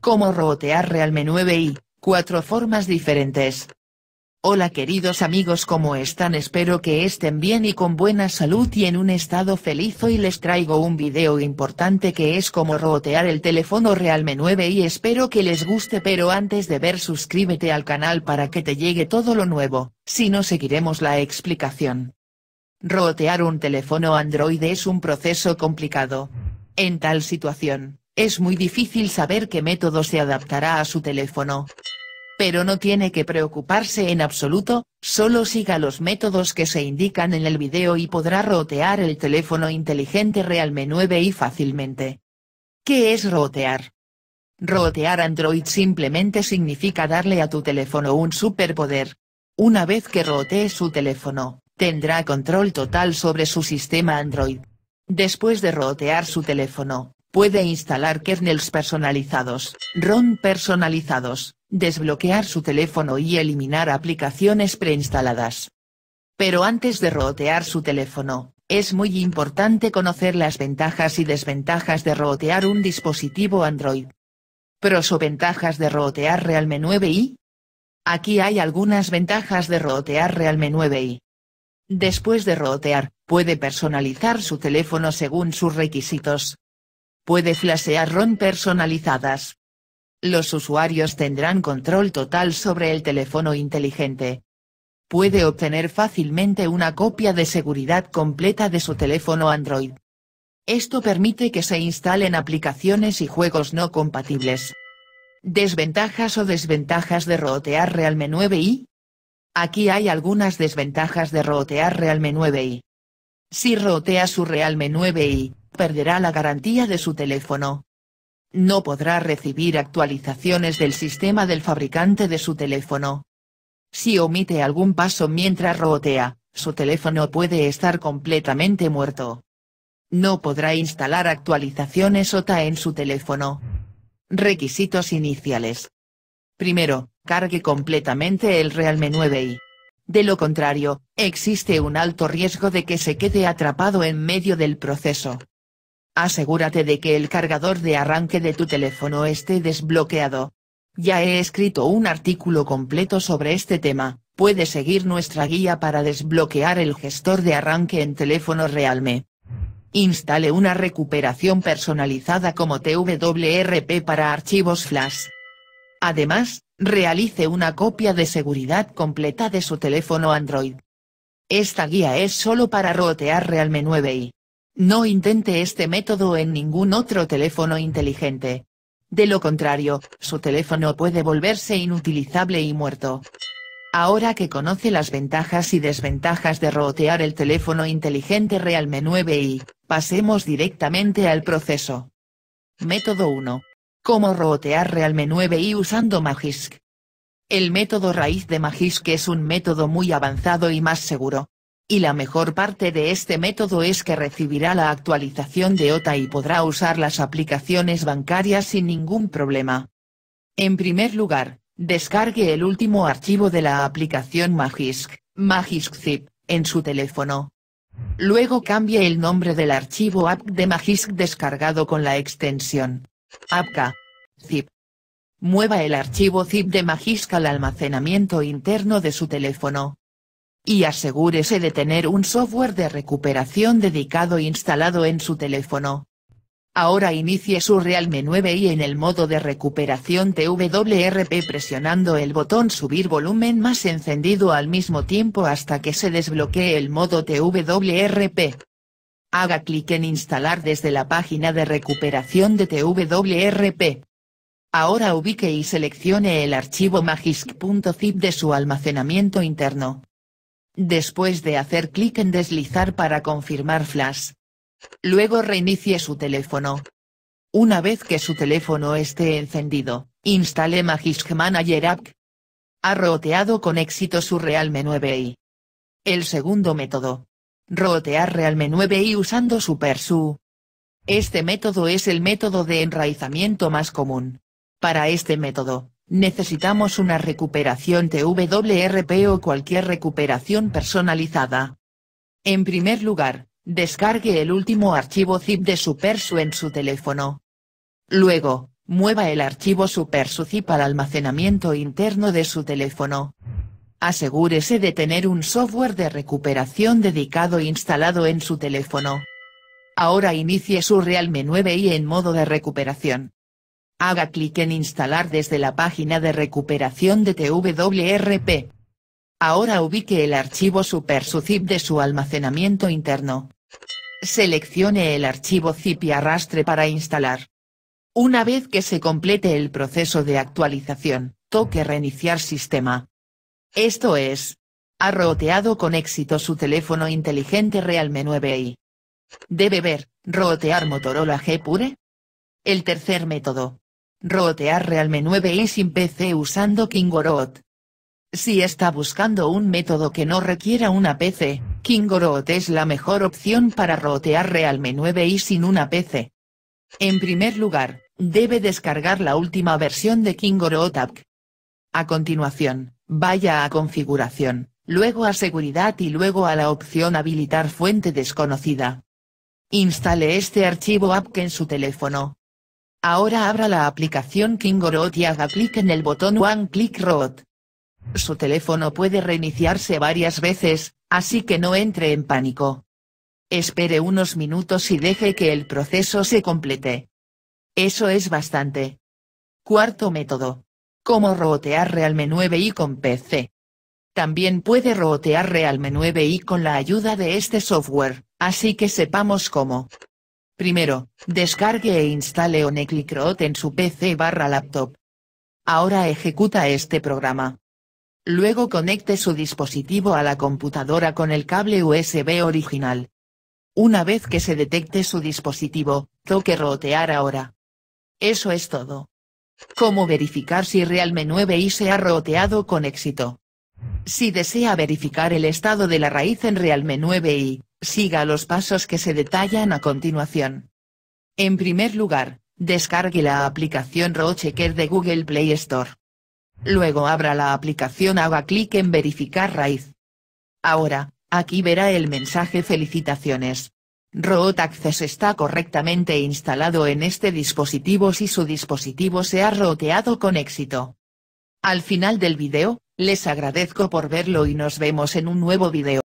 cómo rotear Realme 9 y, cuatro formas diferentes. Hola queridos amigos ¿cómo están? Espero que estén bien y con buena salud y en un estado feliz hoy les traigo un video importante que es cómo rotear el teléfono Realme 9 y espero que les guste pero antes de ver suscríbete al canal para que te llegue todo lo nuevo, si no seguiremos la explicación. Rotear un teléfono Android es un proceso complicado. En tal situación, es muy difícil saber qué método se adaptará a su teléfono. Pero no tiene que preocuparse en absoluto, solo siga los métodos que se indican en el video y podrá rotear el teléfono inteligente Realme 9 y fácilmente. ¿Qué es rotear? Rotear Android simplemente significa darle a tu teléfono un superpoder. Una vez que rotee su teléfono, tendrá control total sobre su sistema Android. Después de rotear su teléfono, Puede instalar kernels personalizados, ROM personalizados, desbloquear su teléfono y eliminar aplicaciones preinstaladas. Pero antes de rotear su teléfono, es muy importante conocer las ventajas y desventajas de rotear un dispositivo Android. Pros o ventajas de rotear Realme 9i. Aquí hay algunas ventajas de rotear Realme 9i. Después de rotear, puede personalizar su teléfono según sus requisitos, puede flashear ROM personalizadas. Los usuarios tendrán control total sobre el teléfono inteligente. Puede obtener fácilmente una copia de seguridad completa de su teléfono Android. Esto permite que se instalen aplicaciones y juegos no compatibles. Desventajas o desventajas de rotear Realme 9i. Aquí hay algunas desventajas de rotear Realme 9i. Si rotea su Realme 9i, perderá la garantía de su teléfono. No podrá recibir actualizaciones del sistema del fabricante de su teléfono. Si omite algún paso mientras rootea, su teléfono puede estar completamente muerto. No podrá instalar actualizaciones OTA en su teléfono. Requisitos iniciales. Primero, cargue completamente el Realme 9i. De lo contrario, existe un alto riesgo de que se quede atrapado en medio del proceso. Asegúrate de que el cargador de arranque de tu teléfono esté desbloqueado. Ya he escrito un artículo completo sobre este tema, puedes seguir nuestra guía para desbloquear el gestor de arranque en teléfono Realme. Instale una recuperación personalizada como TWRP para archivos flash. Además, realice una copia de seguridad completa de su teléfono Android. Esta guía es solo para rotear Realme 9i. No intente este método en ningún otro teléfono inteligente. De lo contrario, su teléfono puede volverse inutilizable y muerto. Ahora que conoce las ventajas y desventajas de rotear el teléfono inteligente Realme 9i, pasemos directamente al proceso. Método 1. Cómo rootear Realme 9i usando Magisk. El método raíz de Magisk es un método muy avanzado y más seguro, y la mejor parte de este método es que recibirá la actualización de OTA y podrá usar las aplicaciones bancarias sin ningún problema. En primer lugar, descargue el último archivo de la aplicación Magisk, Magisk Zip, en su teléfono. Luego cambie el nombre del archivo app de Magisk descargado con la extensión apk zip. Mueva el archivo zip de Magisk al almacenamiento interno de su teléfono y asegúrese de tener un software de recuperación dedicado instalado en su teléfono. Ahora inicie su Realme 9 y en el modo de recuperación TWRP presionando el botón subir volumen más encendido al mismo tiempo hasta que se desbloquee el modo TWRP. Haga clic en instalar desde la página de recuperación de TWRP. Ahora ubique y seleccione el archivo magisk.zip de su almacenamiento interno. Después de hacer clic en deslizar para confirmar flash. Luego reinicie su teléfono. Una vez que su teléfono esté encendido, instale Magisk Manager App. Ha roteado con éxito su Realme 9i. E el segundo método. Rotear Realme 9i e usando SuperSU. Este método es el método de enraizamiento más común. Para este método, Necesitamos una recuperación TWRP o cualquier recuperación personalizada. En primer lugar, descargue el último archivo zip de SuperSU en su teléfono. Luego, mueva el archivo SuperSU zip al almacenamiento interno de su teléfono. Asegúrese de tener un software de recuperación dedicado instalado en su teléfono. Ahora inicie su Realme 9i en modo de recuperación haga clic en Instalar desde la página de recuperación de TWRP. Ahora ubique el archivo ZIP de su almacenamiento interno. Seleccione el archivo zip y arrastre para instalar. Una vez que se complete el proceso de actualización, toque Reiniciar sistema. Esto es. Ha roteado con éxito su teléfono inteligente Realme 9i. Debe ver, rotear Motorola G Pure. El tercer método, Rotear Realme 9 i sin PC usando Kingoroot Si está buscando un método que no requiera una PC, Kingoroot es la mejor opción para rotear Realme 9 i sin una PC. En primer lugar, debe descargar la última versión de Kingoroot App. A continuación, vaya a configuración, luego a seguridad y luego a la opción habilitar fuente desconocida. Instale este archivo app en su teléfono. Ahora abra la aplicación Kingorot y haga clic en el botón One Click Road. Su teléfono puede reiniciarse varias veces, así que no entre en pánico. Espere unos minutos y deje que el proceso se complete. Eso es bastante. Cuarto método. Cómo rootear Realme 9i con PC. También puede rootear Realme 9i con la ayuda de este software, así que sepamos cómo. Primero, descargue e instale OneClickRoot en su PC barra laptop. Ahora ejecuta este programa. Luego conecte su dispositivo a la computadora con el cable USB original. Una vez que se detecte su dispositivo, toque rotear ahora. Eso es todo. ¿Cómo verificar si Realme 9i se ha roteado con éxito? Si desea verificar el estado de la raíz en Realme 9i, Siga los pasos que se detallan a continuación. En primer lugar, descargue la aplicación Checker de Google Play Store. Luego abra la aplicación, haga clic en Verificar raíz. Ahora, aquí verá el mensaje Felicitaciones. Root Access está correctamente instalado en este dispositivo si su dispositivo se ha roteado con éxito. Al final del video, les agradezco por verlo y nos vemos en un nuevo video.